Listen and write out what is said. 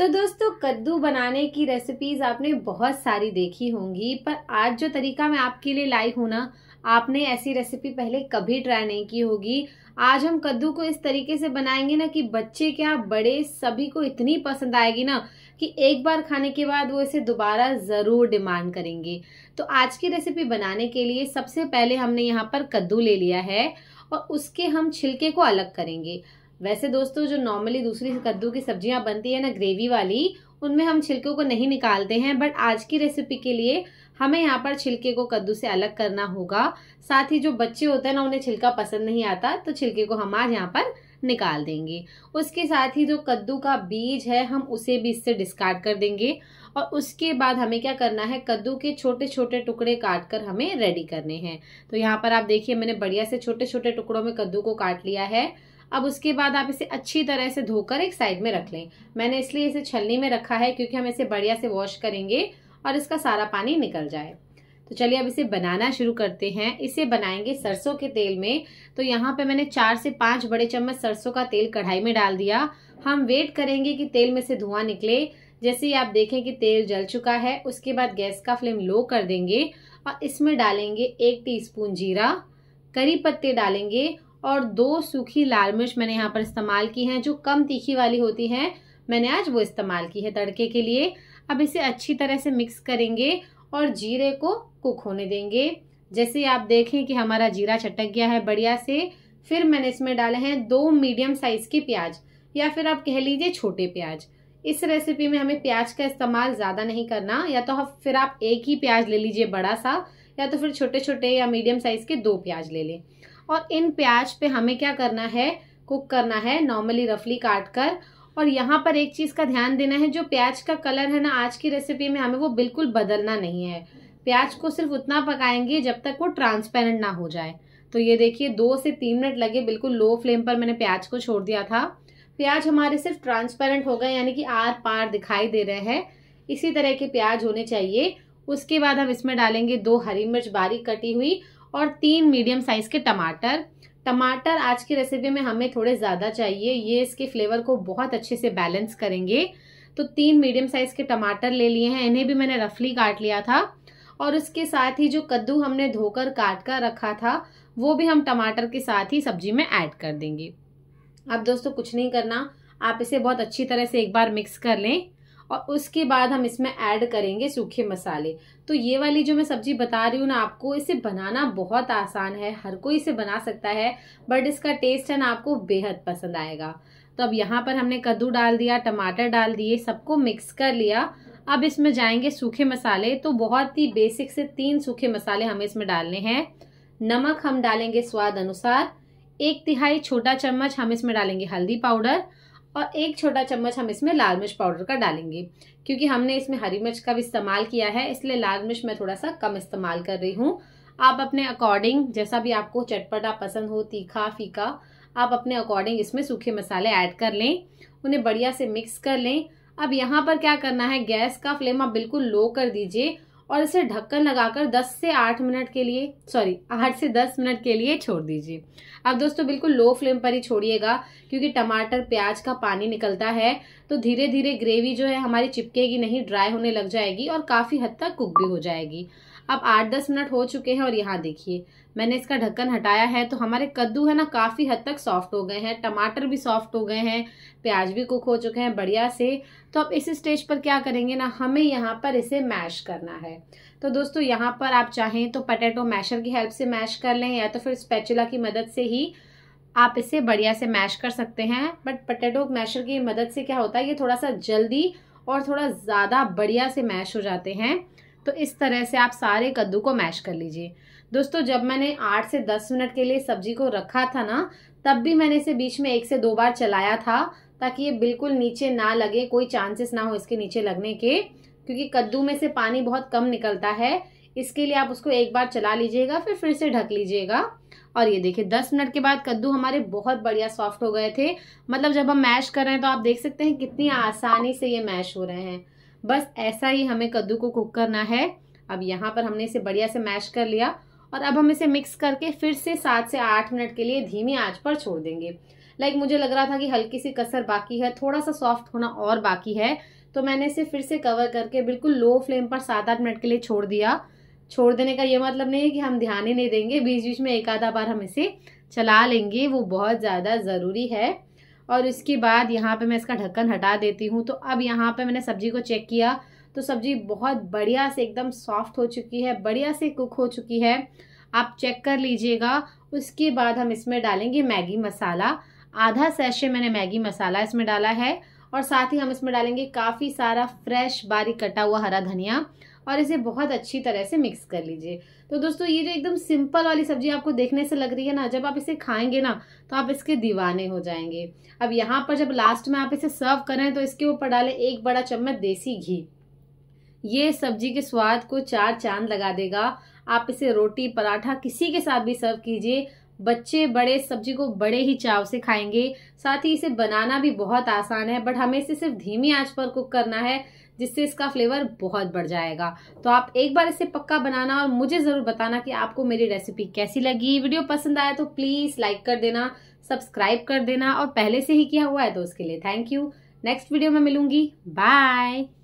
तो दोस्तों कद्दू बनाने की रेसिपीज़ आपने बहुत सारी देखी होंगी पर आज जो तरीका मैं आपके लिए लाई हूं ना आपने ऐसी रेसिपी पहले कभी ट्राई नहीं की होगी आज हम कद्दू को इस तरीके से बनाएंगे ना कि बच्चे क्या बड़े सभी को इतनी पसंद आएगी ना कि एक बार खाने के बाद वो इसे दोबारा ज़रूर डिमांड करेंगे तो आज की रेसिपी बनाने के लिए सबसे पहले हमने यहाँ पर कद्दू ले लिया है और उसके हम छिलके को अलग करेंगे वैसे दोस्तों जो नॉर्मली दूसरी कद्दू की सब्जियां बनती है ना ग्रेवी वाली उनमें हम छिलकों को नहीं निकालते हैं बट आज की रेसिपी के लिए हमें यहाँ पर छिलके को कद्दू से अलग करना होगा साथ ही जो बच्चे होते हैं ना उन्हें छिलका पसंद नहीं आता तो छिलके को हम आज यहाँ पर निकाल देंगे उसके साथ ही जो कद्दू का बीज है हम उसे भी इससे डिस्कार्ड कर देंगे और उसके बाद हमें क्या करना है कद्दू के छोटे छोटे टुकड़े काट कर हमें रेडी करने हैं तो यहाँ पर आप देखिए मैंने बढ़िया से छोटे छोटे टुकड़ों में कद्दू को काट लिया है अब उसके बाद आप इसे अच्छी तरह से धोकर एक साइड में रख लें मैंने इसलिए इसे छलनी में रखा है क्योंकि हम इसे बढ़िया से वॉश करेंगे और इसका सारा पानी निकल जाए तो चलिए अब इसे बनाना शुरू करते हैं इसे बनाएंगे सरसों के तेल में तो यहाँ पे मैंने चार से पांच बड़े चम्मच सरसों का तेल कढ़ाई में डाल दिया हम वेट करेंगे कि तेल में से धुआं निकले जैसे ही आप देखें कि तेल जल चुका है उसके बाद गैस का फ्लेम लो कर देंगे और इसमें डालेंगे एक टी जीरा करी पत्ते डालेंगे और दो सूखी लाल मिर्च मैंने यहाँ पर इस्तेमाल की हैं जो कम तीखी वाली होती हैं मैंने आज वो इस्तेमाल की है तड़के के लिए अब इसे अच्छी तरह से मिक्स करेंगे और जीरे को कुक होने देंगे जैसे आप देखें कि हमारा जीरा चटक गया है बढ़िया से फिर मैंने इसमें डाले हैं दो मीडियम साइज़ के प्याज या फिर आप कह लीजिए छोटे प्याज इस रेसिपी में हमें प्याज का इस्तेमाल ज़्यादा नहीं करना या तो आप फिर आप एक ही प्याज ले लीजिए बड़ा सा या तो फिर छोटे छोटे या मीडियम साइज़ के दो प्याज ले लें और इन प्याज पे हमें क्या करना है कुक करना है नॉर्मली रफली काट कर और यहाँ पर एक चीज़ का ध्यान देना है जो प्याज का कलर है ना आज की रेसिपी में हमें वो बिल्कुल बदलना नहीं है प्याज को सिर्फ उतना पकाएंगे जब तक वो ट्रांसपेरेंट ना हो जाए तो ये देखिए दो से तीन मिनट लगे बिल्कुल लो फ्लेम पर मैंने प्याज को छोड़ दिया था प्याज हमारे सिर्फ ट्रांसपेरेंट हो गए यानी कि आर पार दिखाई दे रहे हैं इसी तरह के प्याज होने चाहिए उसके बाद हम इसमें डालेंगे दो हरी मिर्च बारीक कटी हुई और तीन मीडियम साइज के टमाटर टमाटर आज की रेसिपी में हमें थोड़े ज़्यादा चाहिए ये इसके फ्लेवर को बहुत अच्छे से बैलेंस करेंगे तो तीन मीडियम साइज़ के टमाटर ले लिए हैं इन्हें भी मैंने रफली काट लिया था और उसके साथ ही जो कद्दू हमने धोकर काट कर रखा था वो भी हम टमाटर के साथ ही सब्जी में ऐड कर देंगे अब दोस्तों कुछ नहीं करना आप इसे बहुत अच्छी तरह से एक बार मिक्स कर लें और उसके बाद हम इसमें ऐड करेंगे सूखे मसाले तो ये वाली जो मैं सब्जी बता रही हूँ ना आपको इसे बनाना बहुत आसान है हर कोई इसे बना सकता है बट इसका टेस्ट है ना आपको बेहद पसंद आएगा तो अब यहाँ पर हमने कद्दू डाल दिया टमाटर डाल दिए सबको मिक्स कर लिया अब इसमें जाएंगे सूखे मसाले तो बहुत ही बेसिक से तीन सूखे मसाले हमें इसमें डालने हैं नमक हम डालेंगे स्वाद अनुसार एक तिहाई छोटा चम्मच हम इसमें डालेंगे हल्दी पाउडर और एक छोटा चम्मच हम इसमें लाल मिर्च पाउडर का डालेंगे क्योंकि हमने इसमें हरी मिर्च का भी इस्तेमाल किया है इसलिए लाल मिर्च मैं थोड़ा सा कम इस्तेमाल कर रही हूँ आप अपने अकॉर्डिंग जैसा भी आपको चटपटा पसंद हो तीखा फीका आप अपने अकॉर्डिंग इसमें सूखे मसाले ऐड कर लें उन्हें बढ़िया से मिक्स कर लें अब यहाँ पर क्या करना है गैस का फ्लेम आप बिल्कुल लो कर दीजिए और इसे ढक्कन लगाकर 10 से 8 मिनट के लिए सॉरी 8 से 10 मिनट के लिए छोड़ दीजिए अब दोस्तों बिल्कुल लो फ्लेम पर ही छोड़िएगा क्योंकि टमाटर प्याज का पानी निकलता है तो धीरे धीरे ग्रेवी जो है हमारी चिपकेगी नहीं ड्राई होने लग जाएगी और काफ़ी हद तक कुक भी हो जाएगी अब आठ दस मिनट हो चुके हैं और यहाँ देखिए मैंने इसका ढक्कन हटाया है तो हमारे कद्दू है ना काफ़ी हद तक सॉफ्ट हो गए हैं टमाटर भी सॉफ्ट हो गए हैं प्याज भी कुक हो चुके हैं बढ़िया से तो अब इस स्टेज पर क्या करेंगे ना हमें यहाँ पर इसे मैश करना है तो दोस्तों यहाँ पर आप चाहें तो पटेटो मैशर की हेल्प से मैश कर लें या तो फिर स्पेचुला की मदद से ही आप इसे बढ़िया से मैश कर सकते हैं बट पटेटो मैशर की मदद से क्या होता है ये थोड़ा सा जल्दी और थोड़ा ज़्यादा बढ़िया से मैश हो जाते हैं तो इस तरह से आप सारे कद्दू को मैश कर लीजिए दोस्तों जब मैंने आठ से दस मिनट के लिए सब्जी को रखा था ना तब भी मैंने इसे बीच में एक से दो बार चलाया था ताकि ये बिल्कुल नीचे ना लगे कोई चांसेस ना हो इसके नीचे लगने के क्योंकि कद्दू में से पानी बहुत कम निकलता है इसके लिए आप उसको एक बार चला लीजिएगा फिर फिर से ढक लीजिएगा और ये देखिए दस मिनट के बाद कद्दू हमारे बहुत बढ़िया सॉफ्ट हो गए थे मतलब जब हम मैश कर रहे हैं तो आप देख सकते हैं कितनी आसानी से ये मैश हो रहे हैं बस ऐसा ही हमें कद्दू को कुक करना है अब यहाँ पर हमने इसे बढ़िया से मैश कर लिया और अब हम इसे मिक्स करके फिर से सात से आठ मिनट के लिए धीमी आंच पर छोड़ देंगे लाइक मुझे लग रहा था कि हल्की सी कसर बाकी है थोड़ा सा सॉफ्ट होना और बाकी है तो मैंने इसे फिर से कवर करके बिल्कुल लो फ्लेम पर सात आठ मिनट के लिए छोड़ दिया छोड़ देने का ये मतलब नहीं है कि हम ध्यान ही नहीं देंगे बीच बीच में एक आधा बार हम इसे चला लेंगे वो बहुत ज़्यादा ज़रूरी है और इसके बाद यहाँ पे मैं इसका ढक्कन हटा देती हूँ तो अब यहाँ पे मैंने सब्जी को चेक किया तो सब्जी बहुत बढ़िया से एकदम सॉफ्ट हो चुकी है बढ़िया से कुक हो चुकी है आप चेक कर लीजिएगा उसके बाद हम इसमें डालेंगे मैगी मसाला आधा सैशे मैंने मैगी मसाला इसमें डाला है और साथ ही हम इसमें डालेंगे काफ़ी सारा फ्रेश बारीक कटा हुआ हरा धनिया और इसे बहुत अच्छी तरह से मिक्स कर लीजिए तो दोस्तों ये जो एकदम सिंपल वाली सब्जी आपको देखने से लग रही है ना जब आप इसे खाएंगे ना तो आप इसके दीवाने हो जाएंगे अब यहाँ पर जब लास्ट में आप इसे सर्व करें तो इसके ऊपर डालें एक बड़ा चम्मच देसी घी ये सब्जी के स्वाद को चार चांद लगा देगा आप इसे रोटी पराठा किसी के साथ भी सर्व कीजिए बच्चे बड़े सब्जी को बड़े ही चाव से खाएंगे साथ ही इसे बनाना भी बहुत आसान है बट हमें इसे सिर्फ धीमी आंच पर कुक करना है जिससे इसका फ्लेवर बहुत बढ़ जाएगा तो आप एक बार इसे पक्का बनाना और मुझे ज़रूर बताना कि आपको मेरी रेसिपी कैसी लगी वीडियो पसंद आया तो प्लीज़ लाइक कर देना सब्सक्राइब कर देना और पहले से ही किया हुआ है तो उसके लिए थैंक यू नेक्स्ट वीडियो में मिलूंगी बाय